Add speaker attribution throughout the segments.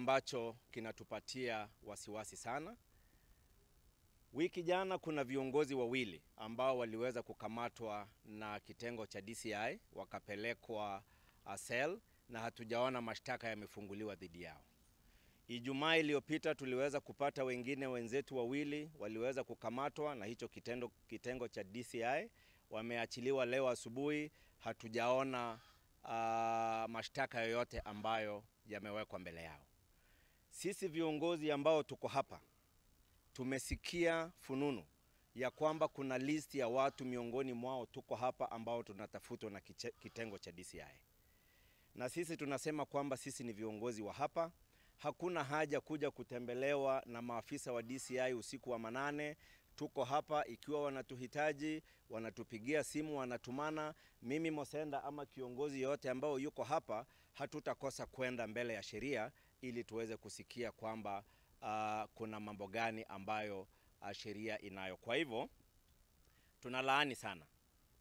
Speaker 1: ambacho kinatupatia wasiwasi sana. Wiki jana kuna viongozi wawili ambao waliweza kukamatwa na kitengo cha DCI wakapelekwa asel uh, na hatujaona mashtaka yamefunguliwa dhidi yao. Ijumaa iliyopita tuliweza kupata wengine wenzetu wawili waliweza kukamatwa na hicho kitendo, kitengo cha DCI wameachiliwa leo asubuhi, hatujaona uh, mashtaka yoyote ambayo yamewekwa mbele yao. Sisi viongozi ambao tuko hapa tumesikia fununu ya kwamba kuna listi ya watu miongoni mwao tuko hapa ambao tunatafutwa na kitengo cha DCI, na sisi tunasema kwamba sisi ni viongozi wa hapa. Hakuna haja kuja kutembelewa na maafisa wa DCI usiku wa manane. Tuko hapa, ikiwa wanatuhitaji wanatupigia simu, wanatumana. Mimi Mosenda ama kiongozi yoyote ambao yuko hapa, hatutakosa kwenda mbele ya sheria ili tuweze kusikia kwamba uh, kuna mambo gani ambayo uh, sheria inayo. Kwa hivyo tunalaani sana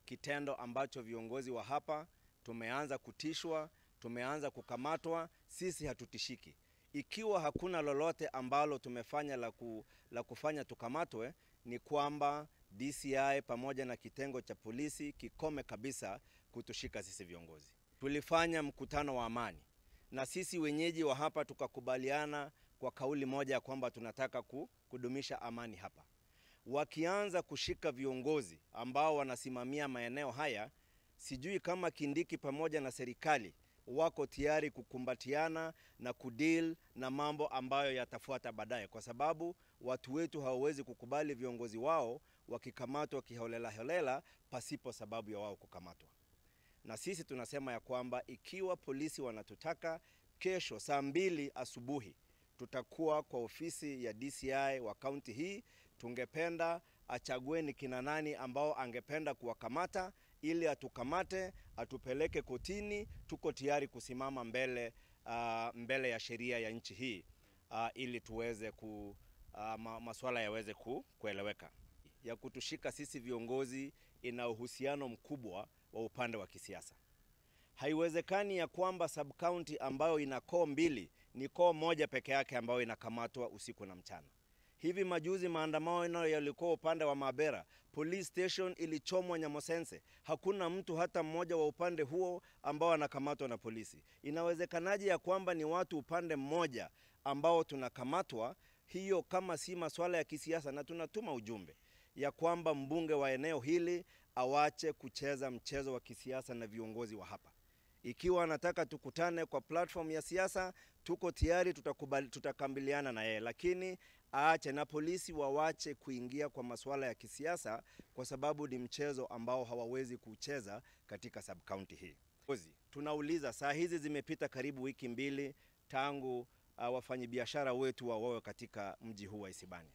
Speaker 1: kitendo ambacho viongozi wa hapa tumeanza kutishwa, tumeanza kukamatwa. Sisi hatutishiki. Ikiwa hakuna lolote ambalo tumefanya la, ku, la kufanya tukamatwe, ni kwamba DCI pamoja na kitengo cha polisi kikome kabisa kutushika sisi viongozi. Tulifanya mkutano wa amani na sisi wenyeji wa hapa tukakubaliana kwa kauli moja ya kwamba tunataka kudumisha amani hapa. Wakianza kushika viongozi ambao wanasimamia maeneo haya, sijui kama Kindiki pamoja na serikali wako tayari kukumbatiana na kudeal na mambo ambayo yatafuata baadaye, kwa sababu watu wetu hawawezi kukubali viongozi wao wakikamatwa kiholela holela pasipo sababu ya wao kukamatwa na sisi tunasema ya kwamba ikiwa polisi wanatutaka, kesho saa mbili asubuhi tutakuwa kwa ofisi ya DCI wa kaunti hii. Tungependa achague ni kina nani ambao angependa kuwakamata ili atukamate, atupeleke kotini. Tuko tayari kusimama mbele, uh, mbele ya sheria ya nchi hii uh, ili tuweze ku, uh, maswala yaweze ku, kueleweka. Ya kutushika sisi viongozi ina uhusiano mkubwa wa upande wa kisiasa. Haiwezekani ya kwamba county ambayo ina koo mbili ni koo moja peke yake ambayo inakamatwa usiku na mchana. Hivi majuzi maandamano yalikuwa upande wa Mabera, police station ilichomwa Nyamosense, hakuna mtu hata mmoja wa upande huo ambao anakamatwa na polisi. Inawezekanaje ya kwamba ni watu upande mmoja ambao tunakamatwa? Hiyo kama si masuala ya kisiasa, na tunatuma ujumbe ya kwamba mbunge wa eneo hili awache kucheza mchezo wa kisiasa na viongozi wa hapa. Ikiwa anataka tukutane kwa platform ya siasa, tuko tayari, tutakubali, tutakambiliana na yeye, lakini aache na polisi wawache kuingia kwa masuala ya kisiasa, kwa sababu ni mchezo ambao hawawezi kucheza katika sub county hii. Tunauliza, saa hizi zimepita karibu wiki mbili tangu uh, wafanyabiashara wetu wawawe katika mji huu wa Isibani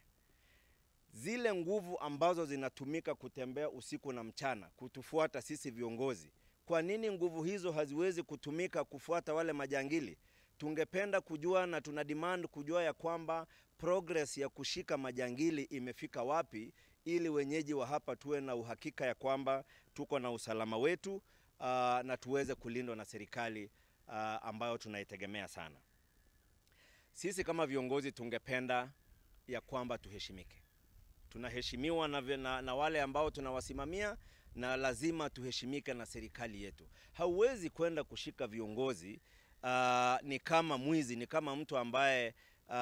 Speaker 1: zile nguvu ambazo zinatumika kutembea usiku na mchana kutufuata sisi viongozi, kwa nini nguvu hizo haziwezi kutumika kufuata wale majangili? Tungependa kujua na tuna demand kujua ya kwamba progress ya kushika majangili imefika wapi, ili wenyeji wa hapa tuwe na uhakika ya kwamba tuko na usalama wetu uh, na tuweze kulindwa na serikali uh, ambayo tunaitegemea sana. Sisi kama viongozi tungependa ya kwamba tuheshimike tunaheshimiwa na, na, na wale ambao tunawasimamia na lazima tuheshimike na serikali yetu. Hauwezi kwenda kushika viongozi uh, ni kama mwizi, ni kama mtu ambaye uh,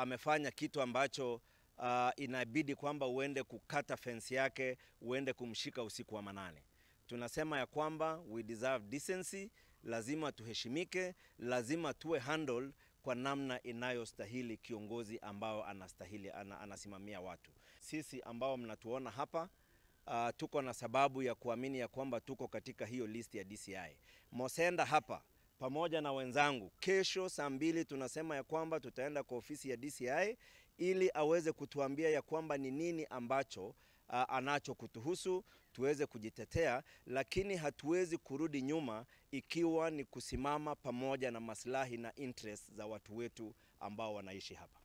Speaker 1: amefanya kitu ambacho uh, inabidi kwamba uende kukata fensi yake, uende kumshika usiku wa manane. Tunasema ya kwamba we deserve decency, lazima tuheshimike, lazima tuwe handle kwa namna inayostahili kiongozi ambao anastahili ana, anasimamia watu. Sisi ambao mnatuona hapa uh, tuko na sababu ya kuamini ya kwamba tuko katika hiyo list ya DCI. Mosenda hapa pamoja na wenzangu, kesho saa mbili tunasema ya kwamba tutaenda kwa ofisi ya DCI ili aweze kutuambia ya kwamba ni nini ambacho uh, anacho kutuhusu tuweze kujitetea, lakini hatuwezi kurudi nyuma ikiwa ni kusimama pamoja na maslahi na interest za watu wetu ambao wanaishi hapa.